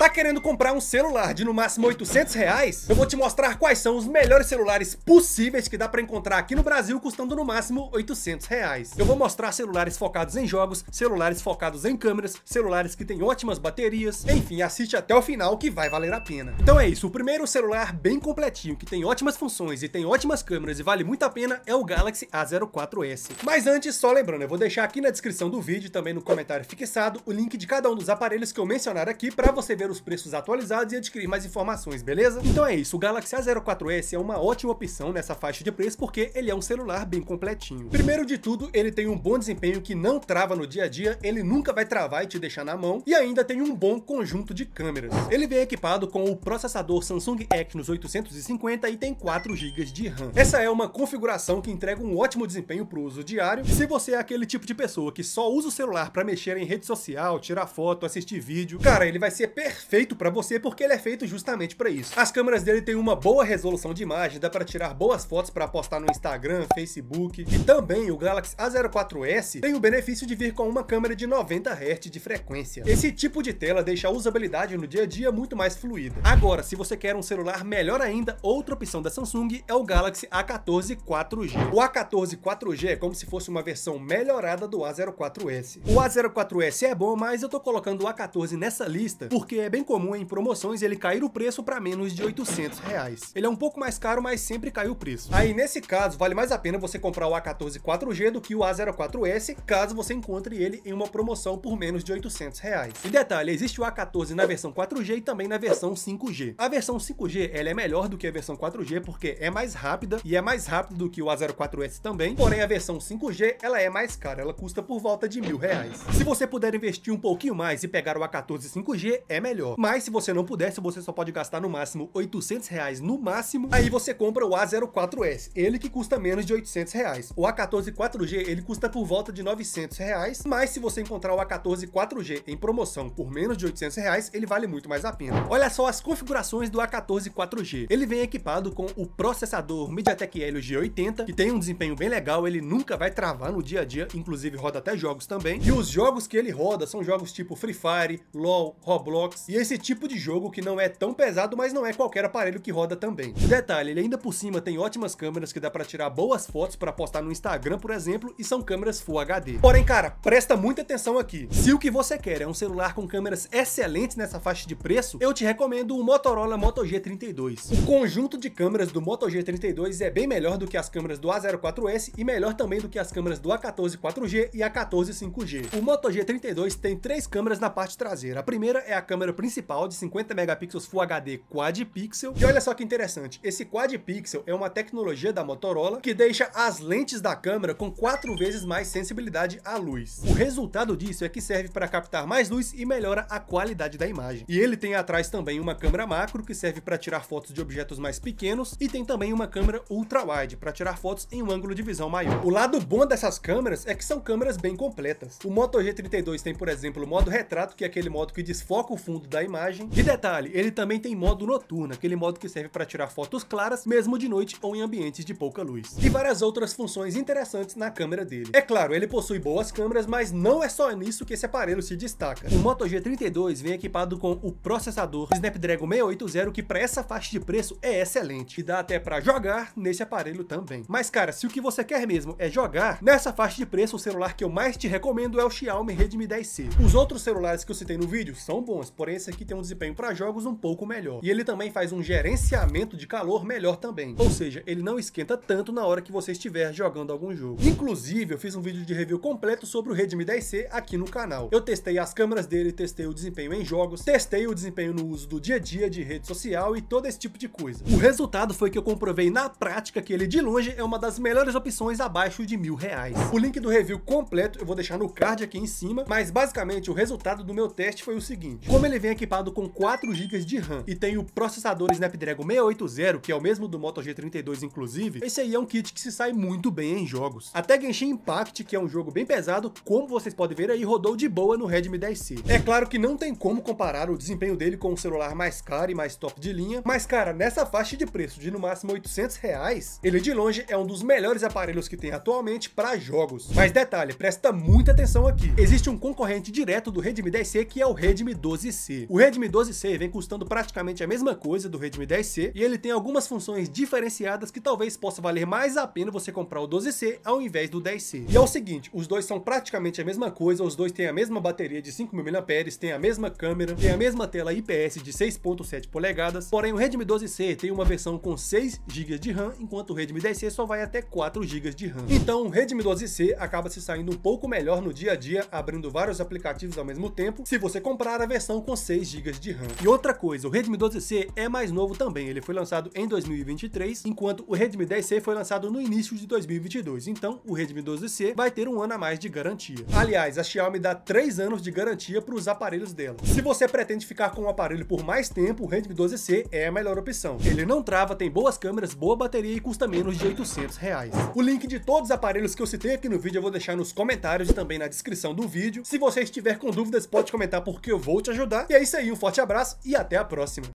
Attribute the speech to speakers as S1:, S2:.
S1: Tá querendo comprar um celular de no máximo 800 reais? Eu vou te mostrar quais são os melhores celulares possíveis que dá pra encontrar aqui no Brasil custando no máximo 800 reais. Eu vou mostrar celulares focados em jogos, celulares focados em câmeras, celulares que têm ótimas baterias, enfim, assiste até o final que vai valer a pena. Então é isso, o primeiro celular bem completinho, que tem ótimas funções e tem ótimas câmeras e vale muito a pena é o Galaxy A04s. Mas antes, só lembrando, eu vou deixar aqui na descrição do vídeo, também no comentário fixado, o link de cada um dos aparelhos que eu mencionar aqui pra você ver ver os preços atualizados e adquirir mais informações, beleza? Então é isso, o Galaxy A04s é uma ótima opção nessa faixa de preço porque ele é um celular bem completinho. Primeiro de tudo, ele tem um bom desempenho que não trava no dia a dia, ele nunca vai travar e te deixar na mão, e ainda tem um bom conjunto de câmeras. Ele vem equipado com o processador Samsung Exynos 850 e tem 4 GB de RAM. Essa é uma configuração que entrega um ótimo desempenho para o uso diário. Se você é aquele tipo de pessoa que só usa o celular para mexer em rede social, tirar foto, assistir vídeo, cara, ele vai ser perfeito perfeito para você porque ele é feito justamente para isso. As câmeras dele têm uma boa resolução de imagem, dá para tirar boas fotos para postar no Instagram, Facebook e também o Galaxy A04s tem o benefício de vir com uma câmera de 90 Hz de frequência. Esse tipo de tela deixa a usabilidade no dia a dia muito mais fluida. Agora, se você quer um celular melhor ainda, outra opção da Samsung é o Galaxy A14 4G. O A14 4G é como se fosse uma versão melhorada do A04s. O A04s é bom, mas eu tô colocando o A14 nessa lista porque é é bem comum em promoções ele cair o preço para menos de 800 reais. Ele é um pouco mais caro, mas sempre cai o preço. Aí nesse caso, vale mais a pena você comprar o A14 4G do que o A04S, caso você encontre ele em uma promoção por menos de 800 reais. E detalhe, existe o A14 na versão 4G e também na versão 5G. A versão 5G ela é melhor do que a versão 4G porque é mais rápida e é mais rápido do que o A04S também, porém a versão 5G ela é mais cara, ela custa por volta de mil reais. Se você puder investir um pouquinho mais e pegar o A14 5G, é melhor melhor. Mas se você não pudesse, você só pode gastar no máximo 800 reais no máximo, aí você compra o A04S, ele que custa menos de 800 reais. O A14 4G, ele custa por volta de 900 reais, mas se você encontrar o A14 4G em promoção por menos de 800 reais, ele vale muito mais a pena. Olha só as configurações do A14 4G. Ele vem equipado com o processador MediaTek Helio G80, que tem um desempenho bem legal, ele nunca vai travar no dia a dia, inclusive roda até jogos também. E os jogos que ele roda são jogos tipo Free Fire, LoL, Roblox e esse tipo de jogo que não é tão pesado, mas não é qualquer aparelho que roda também. Detalhe, ele ainda por cima tem ótimas câmeras que dá para tirar boas fotos para postar no Instagram, por exemplo, e são câmeras Full HD. Porém, cara, presta muita atenção aqui. Se o que você quer é um celular com câmeras excelentes nessa faixa de preço, eu te recomendo o Motorola Moto G32. O conjunto de câmeras do Moto G32 é bem melhor do que as câmeras do A04s e melhor também do que as câmeras do A14 4G e A14 5G. O Moto G32 tem três câmeras na parte traseira. A primeira é a câmera câmera principal de 50 megapixels Full HD Quad Pixel. E olha só que interessante, esse Quad Pixel é uma tecnologia da Motorola que deixa as lentes da câmera com quatro vezes mais sensibilidade à luz. O resultado disso é que serve para captar mais luz e melhora a qualidade da imagem. E ele tem atrás também uma câmera macro que serve para tirar fotos de objetos mais pequenos e tem também uma câmera ultra-wide para tirar fotos em um ângulo de visão maior. O lado bom dessas câmeras é que são câmeras bem completas. O Moto G32 tem, por exemplo, o modo retrato, que é aquele modo que desfoca o fundo fundo da imagem. E detalhe, ele também tem modo noturno, aquele modo que serve para tirar fotos claras, mesmo de noite ou em ambientes de pouca luz. E várias outras funções interessantes na câmera dele. É claro, ele possui boas câmeras, mas não é só nisso que esse aparelho se destaca. O Moto G32 vem equipado com o processador Snapdragon 680, que para essa faixa de preço é excelente, e dá até para jogar nesse aparelho também. Mas cara, se o que você quer mesmo é jogar, nessa faixa de preço o celular que eu mais te recomendo é o Xiaomi Redmi 10C. Os outros celulares que eu citei no vídeo são bons, porém que aqui tem um desempenho para jogos um pouco melhor. E ele também faz um gerenciamento de calor melhor também. Ou seja, ele não esquenta tanto na hora que você estiver jogando algum jogo. Inclusive, eu fiz um vídeo de review completo sobre o Redmi 10C aqui no canal. Eu testei as câmeras dele, testei o desempenho em jogos, testei o desempenho no uso do dia a dia, de rede social e todo esse tipo de coisa. O resultado foi que eu comprovei na prática que ele de longe é uma das melhores opções abaixo de mil reais. O link do review completo eu vou deixar no card aqui em cima, mas basicamente o resultado do meu teste foi o seguinte. Como ele vem equipado com 4 GB de RAM e tem o processador Snapdragon 680, que é o mesmo do Moto G32 inclusive, esse aí é um kit que se sai muito bem em jogos. Até Genshin Impact, que é um jogo bem pesado, como vocês podem ver aí, rodou de boa no Redmi 10C. É claro que não tem como comparar o desempenho dele com um celular mais caro e mais top de linha, mas cara, nessa faixa de preço de no máximo 800 reais, ele de longe é um dos melhores aparelhos que tem atualmente para jogos. Mas detalhe, presta muita atenção aqui. Existe um concorrente direto do Redmi 10C que é o Redmi 12C. O Redmi 12C vem custando praticamente a mesma coisa do Redmi 10C e ele tem algumas funções diferenciadas que talvez possa valer mais a pena você comprar o 12C ao invés do 10C. E é o seguinte, os dois são praticamente a mesma coisa, os dois têm a mesma bateria de 5.000 mAh, têm a mesma câmera, têm a mesma tela IPS de 6.7 polegadas, porém o Redmi 12C tem uma versão com 6 GB de RAM, enquanto o Redmi 10C só vai até 4 GB de RAM. Então o Redmi 12C acaba se saindo um pouco melhor no dia a dia, abrindo vários aplicativos ao mesmo tempo, se você comprar a versão com 6 GB de RAM. E outra coisa, o Redmi 12C é mais novo também, ele foi lançado em 2023, enquanto o Redmi 10C foi lançado no início de 2022, então o Redmi 12C vai ter um ano a mais de garantia. Aliás, a Xiaomi dá 3 anos de garantia para os aparelhos dela. Se você pretende ficar com o aparelho por mais tempo, o Redmi 12C é a melhor opção. Ele não trava, tem boas câmeras, boa bateria e custa menos de 800 reais. O link de todos os aparelhos que eu citei aqui no vídeo eu vou deixar nos comentários e também na descrição do vídeo. Se você estiver com dúvidas, pode comentar porque eu vou te ajudar. E é isso aí, um forte abraço e até a próxima.